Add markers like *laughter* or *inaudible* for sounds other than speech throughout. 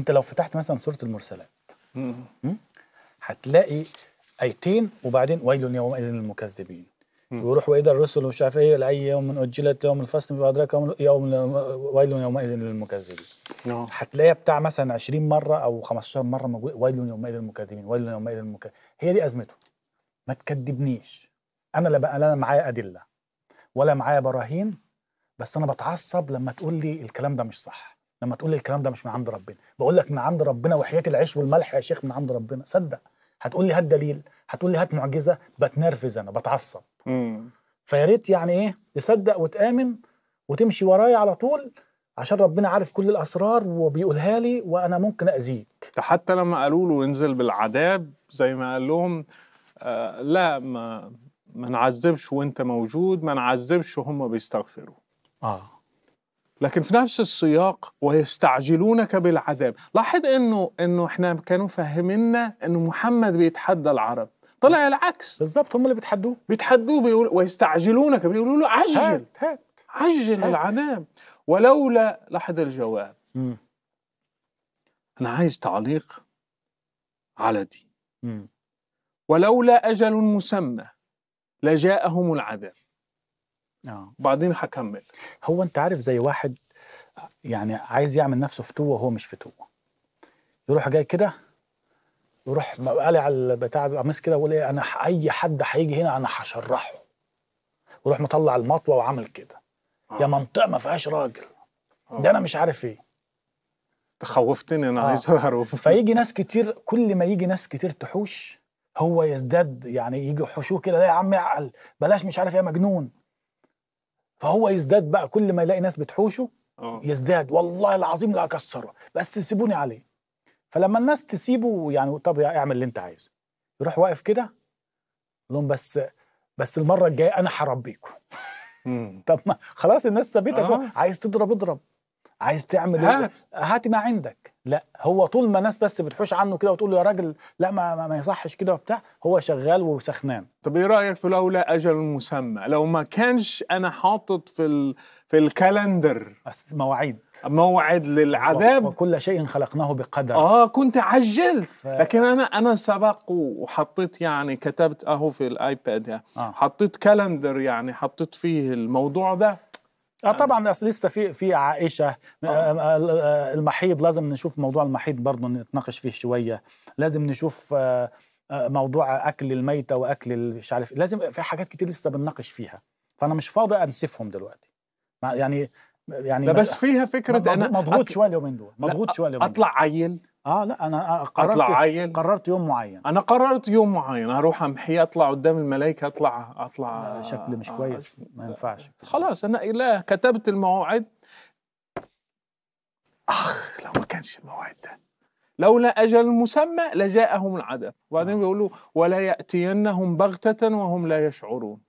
انت لو فتحت مثلا سوره المرسلات هتلاقي ايتين وبعدين ويل يومئذ للمكذبين ويروح واذا الرسل ومش عارف ايه لاي يوم اجلت يوم الفصل وادراك يوم يوم ويل يومئذ للمكذبين نعم. هتلاقيها بتاع مثلا 20 مره او 15 مره موجود ويل يومئذ للمكذبين ويل يومئذ للمكذبين هي دي ازمته ما تكذبنيش انا لا بقى لا معايا ادله ولا معايا براهين بس انا بتعصب لما تقول لي الكلام ده مش صح لما تقول لي الكلام ده مش من عند ربنا بقول لك من عند ربنا وحياه العيش والملح يا شيخ من عند ربنا صدق هتقول لي هات دليل هتقول لي هات معجزه بتنرفز انا بتعصب فيا ريت يعني ايه تصدق وتامن وتمشي ورايا على طول عشان ربنا عارف كل الاسرار وبيقولها لي وانا ممكن اذيك حتى لما قالوا له انزل بالعذاب زي ما قال لهم آه لا ما ما نعذبش وانت موجود ما نعذبش وهم بيستغفروا اه لكن في نفس السياق ويستعجلونك بالعذاب لاحظ انه انه احنا كانوا فاهمنا انه محمد بيتحدى العرب طلع العكس بالظبط هم اللي بيتحدوه بيتحدوه بيقول ويستعجلونك بيقولوا له عجل هات هات عجل هات العذاب ولولا لاحظ الجواب مم. انا عايز تعليق على دي مم. ولولا اجل مسمى لجاءهم العذاب آه. وبعدين هكمل هو انت عارف زي واحد يعني عايز يعمل نفسه فتوه وهو مش فتوه يروح جاي كده يروح قالع البتاع القميص كده ويقول ايه انا اي حد هيجي هنا انا هشرحه ويروح مطلع المطوه وعمل كده آه. يا منطقه ما فيهاش راجل آه. ده انا مش عارف ايه تخوفتني انا آه. عايز اعرف فيجي ناس كتير كل ما يجي ناس كتير تحوش هو يزداد يعني يجي حشوه كده لا يا عم يعقل بلاش مش عارف ايه مجنون فهو يزداد بقى كل ما يلاقي ناس بتحوشه أوه. يزداد والله العظيم لا اكسره بس سيبوني عليه فلما الناس تسيبه يعني طب اعمل اللي انت عايزه يروح واقف كده لهم بس بس المره الجايه انا هربيكم *laughs* طب ما خلاص الناس سابتك آه. عايز تضرب اضرب عايز تعمل هات هات ما عندك لا هو طول ما الناس بس بتحوش عنه كده وتقول له يا راجل لا ما, ما يصحش كده وبتاع هو شغال وسخنان طب ايه رايك في لولا اجل مسمى لو ما كانش انا حاطط في ال... في الكالندر مواعيد موعد للعذاب وكل شيء خلقناه بقدر اه كنت عجلت ف... لكن انا انا سبق وحطيت يعني كتبت اهو في الايباد يعني. آه. حطيت كالندر يعني حطيت فيه الموضوع ده اه طبعا اصل لسه في في عائشه آه. آه،, آه، المحيض لازم نشوف موضوع المحيض برضه نتناقش فيه شويه لازم نشوف آه، موضوع اكل الميته واكل مش عارف لازم في حاجات كتير لسه بنناقش فيها فانا مش فاضي انسفهم دلوقتي يعني يعني بس فيها فكره انا مضغوط شويه اليومين دول مضغوط شويه اليومين اطلع عيل اه لا انا آه، قررت اطلع عين قررت يوم معين انا قررت يوم معين هروح امحي اطلع قدام الملائكه اطلع اطلع شكل مش آه، كويس آه ما ينفعش خلاص انا اله كتبت المواعيد اخ لو ما كانش الموعد ده لولا اجل مسمى لجاءهم العذاب وبعدين آه. بيقولوا ولا ياتينهم بغته وهم لا يشعرون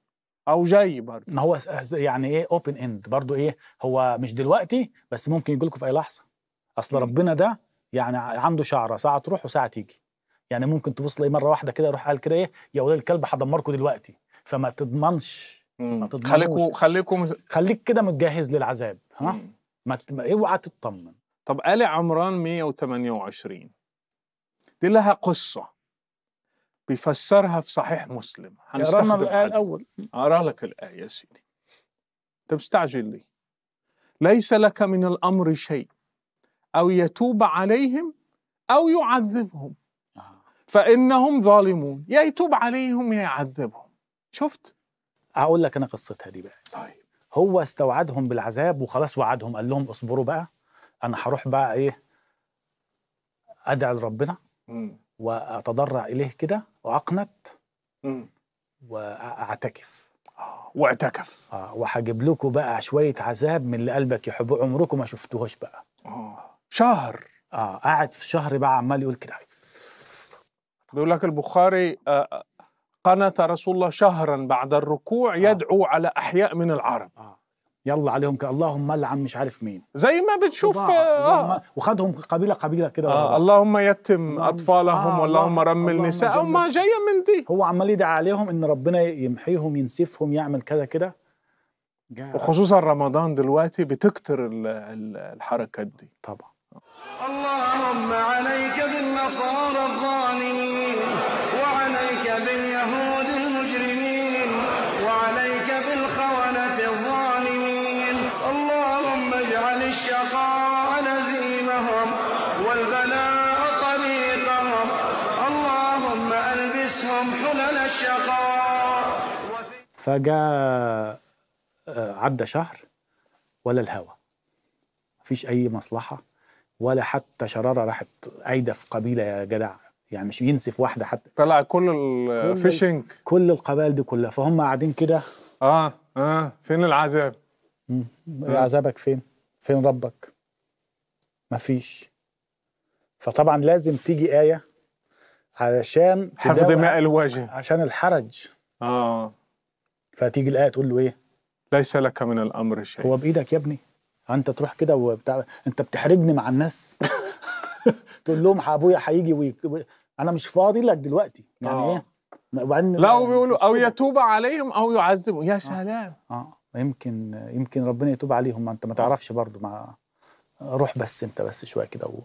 او جاي برضه ما هو يعني ايه اوبن اند برضه ايه هو مش دلوقتي بس ممكن يجي لكم في اي لحظه اصل ربنا ده يعني عنده شعره ساعه تروح وساعه تيجي يعني ممكن تبص لي مره واحده كده يروح قال كده ايه يا ولاد الكلب هدمركم دلوقتي فما تضمنش ما تضمنش خليكم خليكم خليك كده متجهز للعذاب ها ما اوعى تطمن طب آل عمران 128 دي لها قصه بيفسرها في صحيح مسلم هنستخدم الآية الأول أقرأ لك الآية يا سيدي أنت مستعجل ليه؟ ليس لك من الأمر شيء أو يتوب عليهم أو يعذبهم آه. فإنهم ظالمون يا يتوب عليهم يا يعذبهم شفت؟ أقول لك أنا قصتها دي بقى طيب هو استوعدهم بالعذاب وخلاص وعدهم قال لهم اصبروا بقى أنا هروح بقى إيه أدعي لربنا وأتضرع إليه كده وأقنت وأعتكف آه، واعتكف اه وهجيب لكم بقى شويه عذاب من اللي قلبك يحبه عمركم ما شفتوهش بقى اه شهر اه قاعد في شهر بقى عمال يقول كده بيقول لك البخاري آه، قنت رسول الله شهرا بعد الركوع آه. يدعو على احياء من العرب آه. يلا عليهم كده اللهم لعن مش عارف مين زي ما بتشوف آه،, آه. وخدهم قبيله قبيله كده آه. اللهم يتم اطفالهم آه. اللهم رمل نساءهم ما جايه من دي هو عمال يدعي عليهم ان ربنا يمحيهم ينسفهم يعمل كذا كده وخصوصا رمضان دلوقتي بتكتر الحركات دي طبعا اللهم عليك بالنصارى الظالمين وعليك باليهود المجرمين وعليك بالخونة الظالمين اللهم اجعل الشقاء نزيمهم والبلاء طريقهم اللهم ألبسهم حلل الشقاء فجاء آه، عدى شهر ولا الهوى مفيش أي مصلحة ولا حتى شراره راحت قايده في قبيله يا جدع يعني مش ينسف واحده حتى طلع كل الفيشنج كل, كل القبائل دي كلها فهم قاعدين كده اه اه فين العذاب؟ آه. عذابك فين؟ فين ربك؟ مفيش فطبعا لازم تيجي آية علشان حفظ ماء الوجه عشان الحرج اه فتيجي الآية تقول له إيه؟ ليس لك من الأمر شيء هو بإيدك يا ابني اه، انت تروح كده وبتاع انت بتحرجني مع الناس *laughs* تقول لهم ابويا هيجي وي... انا مش فاضي لك دلوقتي يعني آه. ايه وبعدين لا وبيقولوا او يتوب عليهم او يعذبهم يا اه. سلام اه, آه. يمكن يمكن ربنا يتوب عليهم ما انت ما تعرفش برضه مع روح بس انت بس شويه كده و...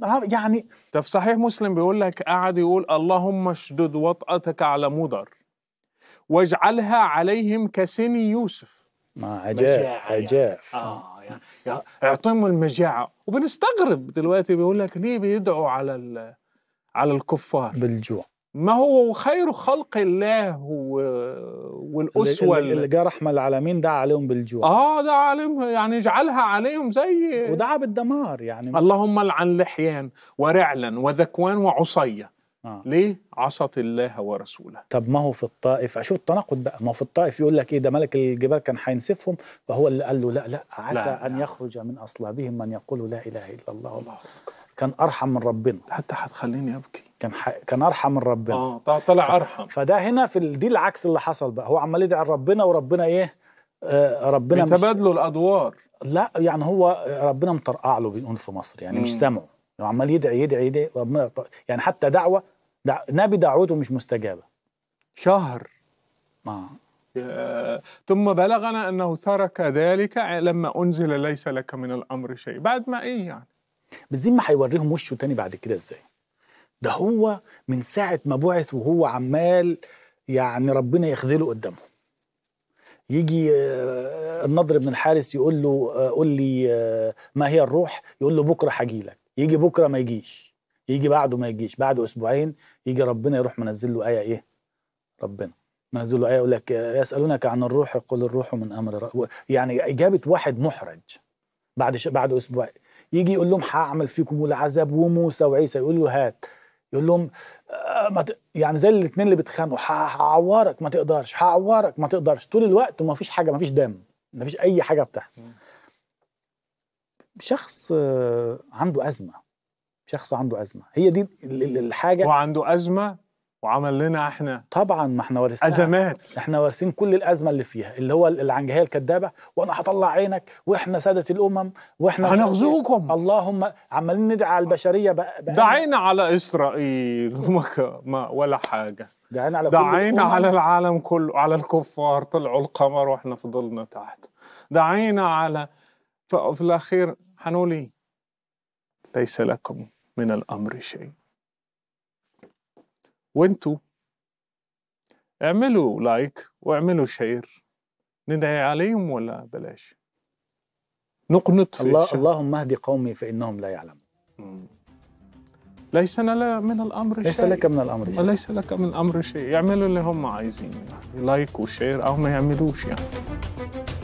اه. يعني طب صحيح مسلم بيقول لك قعد يقول اللهم اشدد وطأتك على مضر واجعلها عليهم كسني يوسف عجاء يعني. عجاء اه يعني اعطيهم المجاعه وبنستغرب دلوقتي بيقول لك ليه بيدعوا على على الكفار بالجوع ما هو خير خلق الله والاسوه اللي, اللي جه رحمه العالمين دعا عليهم بالجوع اه دعا عليهم يعني اجعلها عليهم زي ودعا بالدمار يعني اللهم لعن لحيان ورعلا وذكوان وعصيه آه. ليه عصت الله ورسوله طب ما هو في الطائف شوف التناقض بقى ما هو في الطائف يقول لك ايه ده ملك الجبال كان هينسفهم فهو اللي قال له لا لا عسى لا ان لا. يخرج من اصلابهم من يقول لا اله الا الله والله كان ارحم من ربنا حتى هتخليني ابكي كان ح... كان ارحم من ربنا اه طلع ف... ارحم فده هنا في ال... دي العكس اللي حصل بقى هو عمال يدعي ربنا وربنا ايه آه ربنا بيتبادلوا مش... الادوار لا يعني هو ربنا مطرقع له بنقول في مصر يعني مم. مش سامعه وعمال يدعي يدعي يدعي وربنا يعني حتى دعوه دع... نبي دعوته مش مستجابه شهر آه. ثم بلغنا انه ترك ذلك لما انزل ليس لك من الامر شيء بعد ما ايه يعني بس ما هيوريهم وشه تاني بعد كده ازاي ده هو من ساعه ما بعث وهو عمال يعني ربنا يخذله قدامهم يجي آه، النضر بن الحارس يقول له آه، قول لي آه، ما هي الروح يقول له بكره حجيلك لك يجي بكره ما يجيش يجي بعده ما يجيش بعد اسبوعين يجي ربنا يروح منزل له ايه ايه ربنا منزل له ايه يقول لك يسالونك عن الروح قل الروح من امر رب. يعني اجابه واحد محرج بعد ش... بعد اسبوعين يجي يقول لهم هعمل فيكم العذاب وموسى وعيسى يقول له هات يقول لهم آه، ما ت... يعني زي الاثنين اللي بيتخانقوا هعورك ما تقدرش هعورك ما تقدرش طول الوقت وما فيش حاجه ما فيش دم ما فيش اي حاجه بتحصل شخص آه، عنده أزمة شخص عنده أزمة هي دي الحاجة هو عنده أزمة وعمل لنا احنا طبعا ما احنا وارثين ازمات احنا وارثين كل الازمه اللي فيها اللي هو العنجهيه الكذابه وانا هطلع عينك واحنا ساده الامم واحنا هنغزوكم اللهم عمالين ندعي على البشريه بقى بقى دعينا على اسرائيل *laughs* ما ولا حاجه دعينا على دعينا على العالم كله على الكفار طلعوا القمر واحنا فضلنا تحت دعينا على ففي الأخير حنولي ليس لكم من الأمر شيء وانتوا اعملوا لايك واعملوا شير ندعي عليهم ولا بلاش نقنط في الله اللهم اهد قومي فإنهم لا يعلمون ليس لا من الأمر شيء ليس لك من الأمر شيء ليس لك من الأمر شيء يعملوا اللي هم عايزين يعني لايك وشير أو ما يعملوش يعني